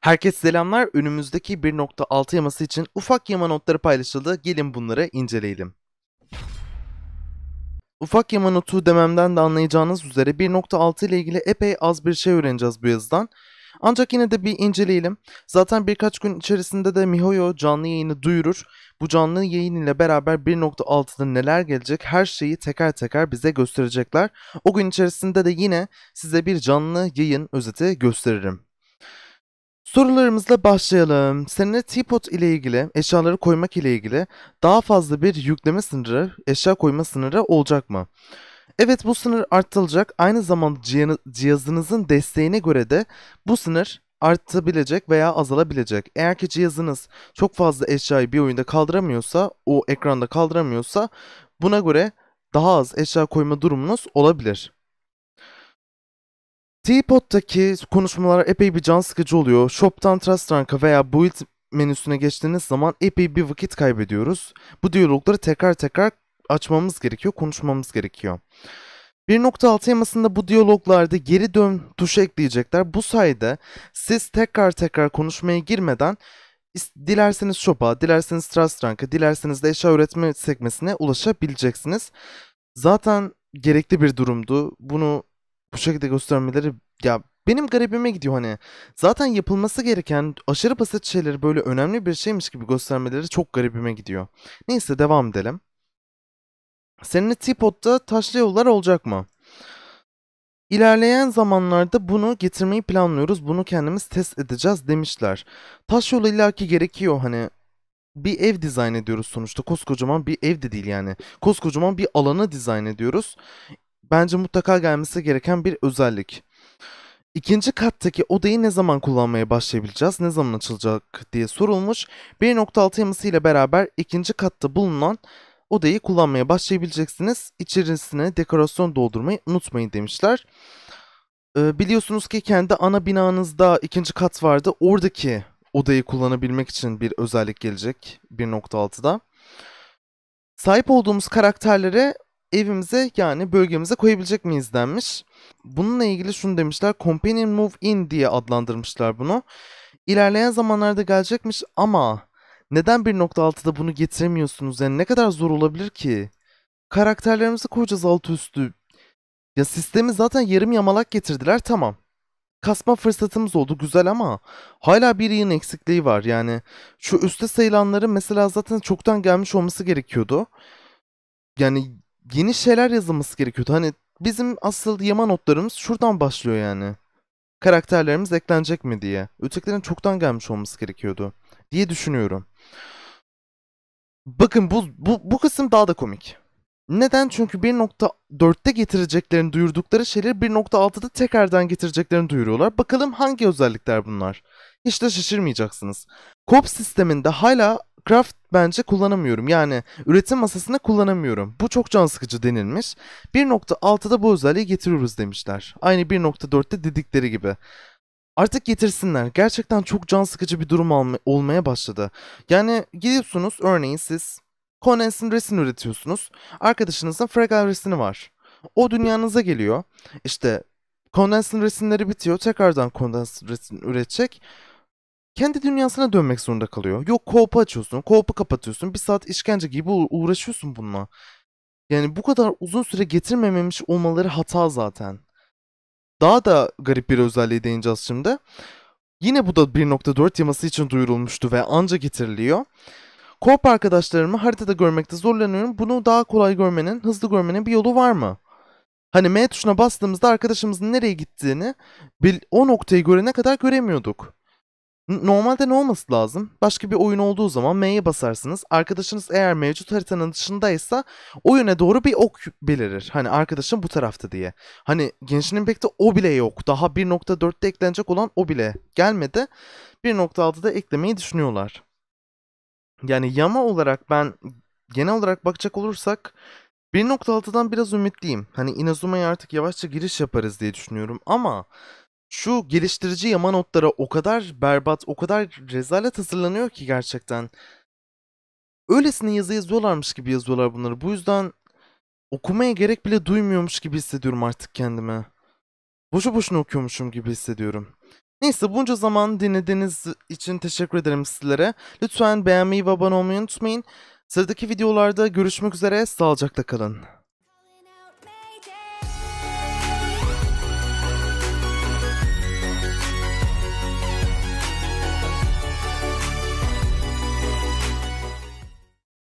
Herkes selamlar. Önümüzdeki 1.6 yaması için ufak yama notları paylaşıldı. Gelin bunları inceleyelim. Ufak yama notu dememden de anlayacağınız üzere 1.6 ile ilgili epey az bir şey öğreneceğiz bu yazıdan. Ancak yine de bir inceleyelim. Zaten birkaç gün içerisinde de MiHoYo canlı yayını duyurur. Bu canlı yayın ile beraber 1.6'da neler gelecek her şeyi teker teker bize gösterecekler. O gün içerisinde de yine size bir canlı yayın özeti gösteririm. Sorularımızla başlayalım. Seninle teapot ile ilgili, eşyaları koymak ile ilgili daha fazla bir yükleme sınırı, eşya koyma sınırı olacak mı? Evet bu sınır arttırılacak. Aynı zamanda cihazınızın desteğine göre de bu sınır artabilecek veya azalabilecek. Eğer ki cihazınız çok fazla eşyayı bir oyunda kaldıramıyorsa, o ekranda kaldıramıyorsa buna göre daha az eşya koyma durumunuz olabilir. Teapot'taki konuşmalar epey bir can sıkıcı oluyor. Shop'tan Trust Rank'a veya Build menüsüne geçtiğiniz zaman epey bir vakit kaybediyoruz. Bu diyalogları tekrar tekrar açmamız gerekiyor, konuşmamız gerekiyor. 1.6 yamasında bu diyaloglarda geri dön tuşu ekleyecekler. Bu sayede siz tekrar tekrar konuşmaya girmeden dilerseniz shop'a, dilerseniz trust rank'a, dilerseniz de eşya üretme sekmesine ulaşabileceksiniz. Zaten gerekli bir durumdu. Bunu bu şekilde göstermeleri ya benim garibime gidiyor hani. Zaten yapılması gereken aşırı basit şeyleri böyle önemli bir şeymiş gibi göstermeleri çok garibime gidiyor. Neyse devam edelim. Senin tipotta taşlı yollar olacak mı? İlerleyen zamanlarda bunu getirmeyi planlıyoruz. Bunu kendimiz test edeceğiz demişler. Taş yolu illaki gerekiyor hani. Bir ev dizayn ediyoruz sonuçta. Koskocaman bir ev de değil yani. Koskocaman bir alanı dizayn ediyoruz bence mutlaka gelmesi gereken bir özellik. İkinci kattaki odayı ne zaman kullanmaya başlayabileceğiz, ne zaman açılacak diye sorulmuş. 1.6 yaması ile beraber ikinci katta bulunan odayı kullanmaya başlayabileceksiniz. İçerisine dekorasyon doldurmayı unutmayın demişler. Ee, biliyorsunuz ki kendi ana binanızda ikinci kat vardı. Oradaki odayı kullanabilmek için bir özellik gelecek 1.6'da. Sahip olduğumuz karakterlere evimize yani bölgemize koyabilecek miyiz denmiş. Bununla ilgili şunu demişler. Companion Move In diye adlandırmışlar bunu. İlerleyen zamanlarda gelecekmiş ama neden 1.6'da bunu getiremiyorsunuz? Yani ne kadar zor olabilir ki? Karakterlerimizi koyacağız alt üstü. Ya sistemi zaten yarım yamalak getirdiler tamam. Kasma fırsatımız oldu güzel ama hala bir yığın eksikliği var yani. Şu üste sayılanların mesela zaten çoktan gelmiş olması gerekiyordu. Yani yeni şeyler yazılması gerekiyordu. Hani bizim asıl yama notlarımız şuradan başlıyor yani. Karakterlerimiz eklenecek mi diye. Ötekilerin çoktan gelmiş olması gerekiyordu diye düşünüyorum. Bakın bu, bu, bu kısım daha da komik. Neden? Çünkü 1.4'te getireceklerini duyurdukları şeyleri 1.6'da tekrardan getireceklerini duyuruyorlar. Bakalım hangi özellikler bunlar? Hiç de şaşırmayacaksınız. Kop sisteminde hala craft bence kullanamıyorum. Yani üretim masasında kullanamıyorum. Bu çok can sıkıcı denilmiş. 1.6'da bu özelliği getiriyoruz demişler. Aynı 1.4'te dedikleri gibi. Artık getirsinler. Gerçekten çok can sıkıcı bir durum olmaya başladı. Yani gidiyorsunuz örneğin siz Conens'in resim üretiyorsunuz. Arkadaşınızın Fragile resmi var. O dünyanıza geliyor. İşte Condens'in resimleri bitiyor. Tekrardan Condens'in resim üretecek kendi dünyasına dönmek zorunda kalıyor. Yok co açıyorsun, co kapatıyorsun. Bir saat işkence gibi uğraşıyorsun bununla. Yani bu kadar uzun süre getirmememiş olmaları hata zaten. Daha da garip bir özelliğe değineceğiz şimdi. Yine bu da 1.4 yaması için duyurulmuştu ve anca getiriliyor. Koop arkadaşlarımı haritada görmekte zorlanıyorum. Bunu daha kolay görmenin, hızlı görmenin bir yolu var mı? Hani M tuşuna bastığımızda arkadaşımızın nereye gittiğini o noktayı görene kadar göremiyorduk. Normalde ne olması lazım? Başka bir oyun olduğu zaman M'ye basarsınız. Arkadaşınız eğer mevcut haritanın dışındaysa o doğru bir ok belirir. Hani arkadaşım bu tarafta diye. Hani Genshin Impact'te o bile yok. Daha 1.4'te eklenecek olan o bile gelmedi. 1.6'da eklemeyi düşünüyorlar. Yani yama olarak ben genel olarak bakacak olursak 1.6'dan biraz ümitliyim. Hani Inazuma'ya artık yavaşça giriş yaparız diye düşünüyorum ama şu geliştirici yama notları o kadar berbat, o kadar rezalet hazırlanıyor ki gerçekten. Öylesine yazı yazıyorlarmış gibi yazıyorlar bunları. Bu yüzden okumaya gerek bile duymuyormuş gibi hissediyorum artık kendimi. Boşu boşuna okuyormuşum gibi hissediyorum. Neyse bunca zaman dinlediğiniz için teşekkür ederim sizlere. Lütfen beğenmeyi ve abone olmayı unutmayın. Sıradaki videolarda görüşmek üzere, sağlıcakla kalın.